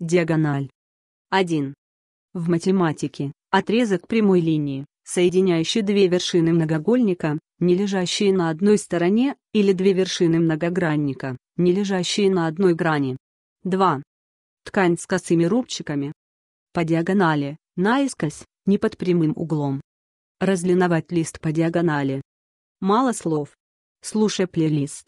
Диагональ. 1. В математике отрезок прямой линии, соединяющий две вершины многогольника, не лежащие на одной стороне, или две вершины многогранника, не лежащие на одной грани. 2. Ткань с косыми рубчиками. По диагонали, наискось, не под прямым углом. Разлиновать лист по диагонали. Мало слов. Слушай плейлист.